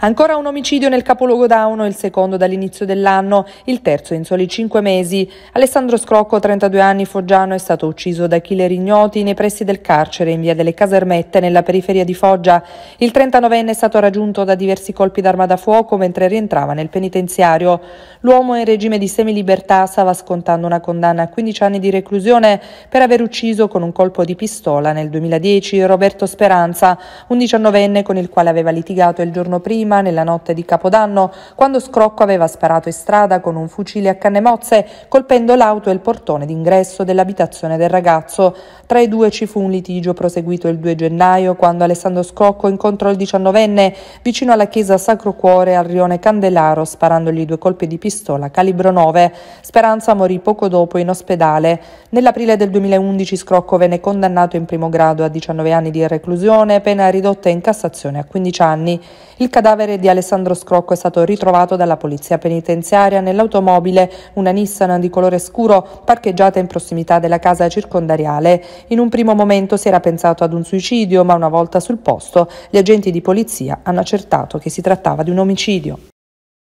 Ancora un omicidio nel capoluogo Dauno, il secondo dall'inizio dell'anno, il terzo in soli cinque mesi. Alessandro Scrocco, 32 anni, foggiano, è stato ucciso da killer ignoti nei pressi del carcere in via delle Casermette, nella periferia di Foggia. Il 39enne è stato raggiunto da diversi colpi d'arma da fuoco mentre rientrava nel penitenziario. L'uomo in regime di semilibertà stava scontando una condanna a 15 anni di reclusione per aver ucciso con un colpo di pistola nel 2010 Roberto Speranza, un 19enne con il quale aveva litigato il giorno prima prima, nella notte di Capodanno, quando Scrocco aveva sparato in strada con un fucile a canne mozze, colpendo l'auto e il portone d'ingresso dell'abitazione del ragazzo. Tra i due ci fu un litigio proseguito il 2 gennaio, quando Alessandro Scrocco incontrò il diciannovenne vicino alla chiesa Sacro Cuore al rione Candelaro, sparandogli due colpi di pistola calibro 9. Speranza morì poco dopo in ospedale. Nell'aprile del 2011 Scrocco venne condannato in primo grado a 19 anni di reclusione, pena ridotta in Cassazione a 15 anni. Il cadavere cadavere di Alessandro Scrocco è stato ritrovato dalla polizia penitenziaria nell'automobile, una Nissan di colore scuro parcheggiata in prossimità della casa circondariale. In un primo momento si era pensato ad un suicidio, ma una volta sul posto gli agenti di polizia hanno accertato che si trattava di un omicidio.